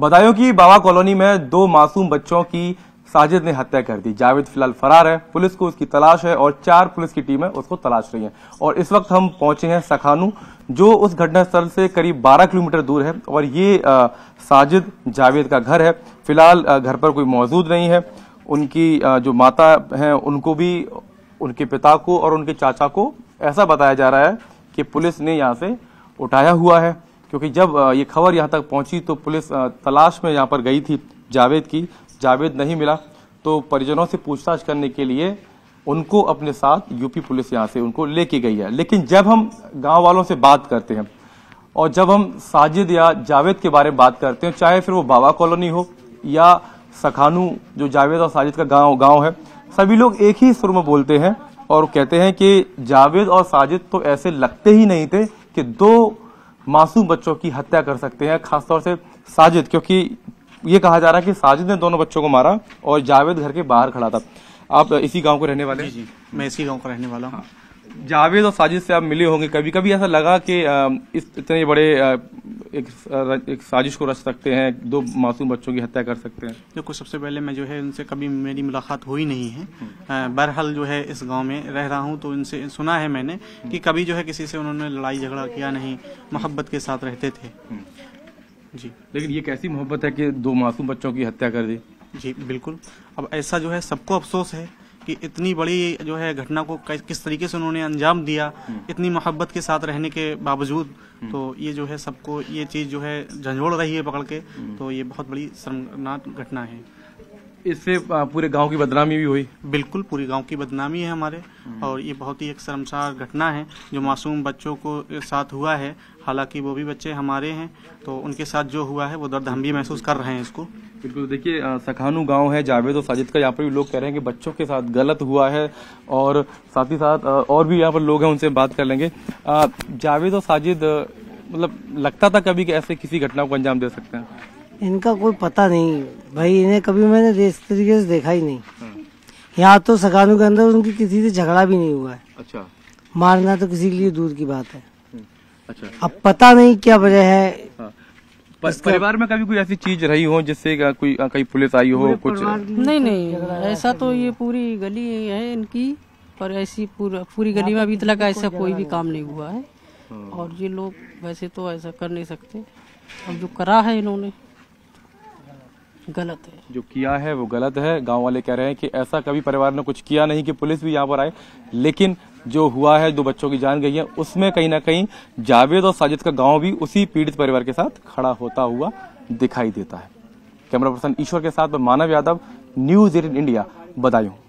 बदायूं की बाबा कॉलोनी में दो मासूम बच्चों की साजिद ने हत्या कर दी जावेद फिलहाल फरार है पुलिस को उसकी तलाश है और चार पुलिस की टीमें उसको तलाश रही हैं और इस वक्त हम पहुंचे हैं सखानू जो उस घटनास्थल से करीब 12 किलोमीटर दूर है और ये आ, साजिद जावेद का घर है फिलहाल घर पर कोई मौजूद नहीं है उनकी आ, जो माता है उनको भी उनके पिता को और उनके चाचा को ऐसा बताया जा रहा है कि पुलिस ने यहाँ से उठाया हुआ है क्योंकि जब ये खबर यहाँ तक पहुँची तो पुलिस तलाश में यहाँ पर गई थी जावेद की जावेद नहीं मिला तो परिजनों से पूछताछ करने के लिए उनको अपने साथ यूपी पुलिस यहाँ से उनको लेके गई है लेकिन जब हम गांव वालों से बात करते हैं और जब हम साजिद या जावेद के बारे में बात करते हैं चाहे फिर वो बाबा कॉलोनी हो या सखानू जो जावेद और साजिद का गांव गाँव है सभी लोग एक ही सुर में बोलते हैं और कहते हैं कि जावेद और साजिद तो ऐसे लगते ही नहीं थे कि दो मासूम बच्चों की हत्या कर सकते हैं खासतौर से साजिद क्योंकि ये कहा जा रहा है कि साजिद ने दोनों बच्चों को मारा और जावेद घर के बाहर खड़ा था आप इसी गांव को रहने वाले जी, जी मैं इसी गांव का रहने वाला हूँ हाँ। जावेद और साजिद से आप मिले होंगे कभी कभी ऐसा लगा कि इस इतने बड़े एक एक साजिश को रच सकते हैं दो मासूम बच्चों की हत्या कर सकते हैं देखो सबसे पहले मैं जो है उनसे कभी मेरी मुलाकात हुई नहीं है हम्म। बहरहाल जो है इस गांव में रह रहा हूं तो इनसे सुना है मैंने हम्म। कि कभी जो है किसी से उन्होंने लड़ाई झगड़ा किया नहीं मोहब्बत के साथ रहते थे हम्म। जी लेकिन ये कैसी मोहब्बत है कि दो मासूम बच्चों की हत्या कर दी जी बिल्कुल अब ऐसा जो है सबको अफसोस है कि इतनी बड़ी जो है घटना को किस तरीके से उन्होंने अंजाम दिया हम्म। इतनी मोहब्बत के साथ रहने के बावजूद हम्म। तो ये जो है सबको ये चीज़ जो है झंझोड़ रही है पकड़ के हम्म। तो ये बहुत बड़ी शर्मनाक घटना है इससे पूरे गांव की बदनामी भी हुई बिल्कुल पूरे गांव की बदनामी है हमारे हम्म। और ये बहुत ही एक शर्मसार घटना है जो मासूम बच्चों को साथ हुआ है हालांकि वो भी बच्चे हमारे हैं तो उनके साथ जो हुआ है वो दर्द हम भी महसूस कर रहे हैं इसको बिल्कुल देखिए सखानू गांव है जावेद और साजिद का यहाँ पर भी लोग कह रहे हैं कि बच्चों के साथ गलत हुआ है और साथ ही साथ और भी यहाँ पर लोग हैं उनसे बात कर लेंगे जावेद और साजिद मतलब लगता था कभी कि ऐसे किसी घटना को अंजाम दे सकते हैं इनका कोई पता नहीं भाई इन्हें कभी मैंने इस तरीके से देखा ही नहीं यहाँ तो सकानू के अंदर उनकी किसी से झगड़ा भी नहीं हुआ है अच्छा मारना तो किसी के लिए दूर की बात है हम्म, अच्छा अब पता नहीं क्या वजह है हाँ। पर, परिवार में कभी कोई ऐसी चीज रही हो जिससे कोई कहीं पुलिस आई हो कुछ नहीं नहीं ऐसा तो ये पूरी गली है इनकी पर ऐसी पूरा पूरी गली में अभी तक ऐसा कोई भी काम नहीं हुआ है हाँ। और ये लोग वैसे तो ऐसा कर नहीं सकते अब जो करा है इन्होंने गलत है जो किया है वो गलत है गांव वाले कह रहे हैं कि ऐसा कभी परिवार ने कुछ किया नहीं कि पुलिस भी यहाँ पर आए लेकिन जो हुआ है दो बच्चों की जान गई है उसमें कहीं ना कहीं जावेद और साजिद का गांव भी उसी पीड़ित परिवार के साथ खड़ा होता हुआ दिखाई देता है कैमरा पर्सन ईश्वर के साथ Manav Yadav news eighteen India Badaun